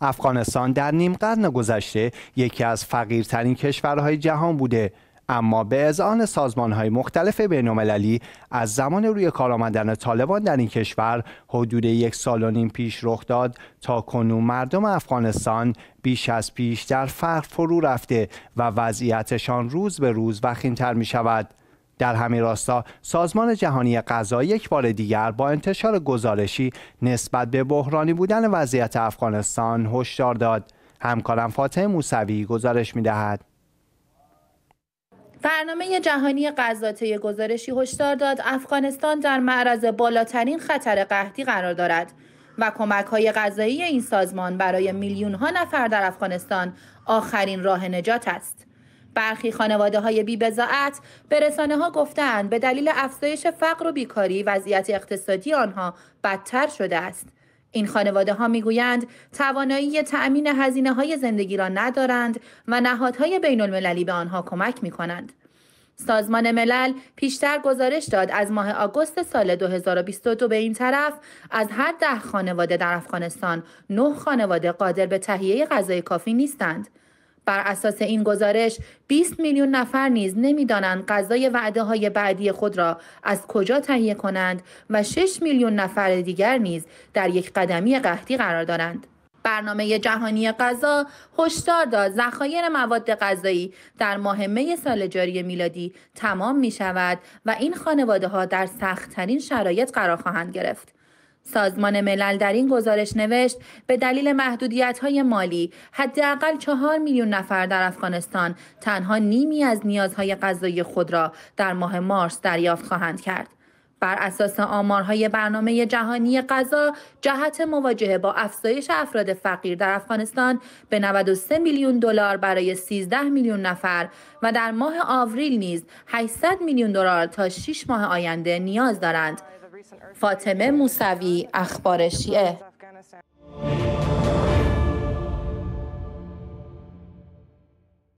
افغانستان در نیم قرن گذشته یکی از فقیرترین کشورهای جهان بوده اما به سازمان سازمانهای مختلف بینالمللی از زمان روی کار آمدن طالبان در این کشور حدود یک سال و نیم پیش رخ داد تا کنون مردم افغانستان بیش از پیش در فقر فرو رفته و وضعیتشان روز به روز وخیمتر می شود. در همین راستا سازمان جهانی غذا یک بار دیگر با انتشار گزارشی نسبت به بحرانی بودن وضعیت افغانستان هشدار داد همکارم فاطمه موسوی گزارش میدهد برنامه جهانی غذا طی گزارشی هشدار داد افغانستان در معرض بالاترین خطر قحطی قرار دارد و کمک های غذایی این سازمان برای میلیون ها نفر در افغانستان آخرین راه نجات است. برخی خانواده های بی بزاعت به رسانه ها گفتند به دلیل افزایش فقر و بیکاری وضعیت اقتصادی آنها بدتر شده است. این خانواده ها میگویند توانایی تأمین هزینه های زندگی را ندارند و نهادهای بین المللی به آنها کمک می کنند. سازمان ملل پیشتر گزارش داد از ماه آگوست سال 2022 به این طرف از هر ده خانواده در افغانستان نه خانواده قادر به تهیه غذای کافی نیستند. بر اساس این گزارش 20 میلیون نفر نیز نمیدانند غذای وعده های بعدی خود را از کجا تهیه کنند و 6 میلیون نفر دیگر نیز در یک قدمی قحطی قرار دارند. برنامه جهانی غذا هشدار داد ذخایر مواد غذایی در ماه می سال جاری میلادی تمام می شود و این خانواده ها در سختترین شرایط قرار خواهند گرفت. سازمان ملل در این گزارش نوشت به دلیل محدودیت های مالی حداقل چهار میلیون نفر در افغانستان تنها نیمی از نیازهای غذایی خود را در ماه مارس دریافت خواهند کرد. بر اساس آمارهای برنامه جهانی غذا جهت مواجهه با افزایش افراد فقیر در افغانستان به 93 میلیون دلار برای 13 میلیون نفر و در ماه آوریل نیز 800 میلیون دلار تا 6 ماه آینده نیاز دارند فاطمه موسوی اخبار شیعه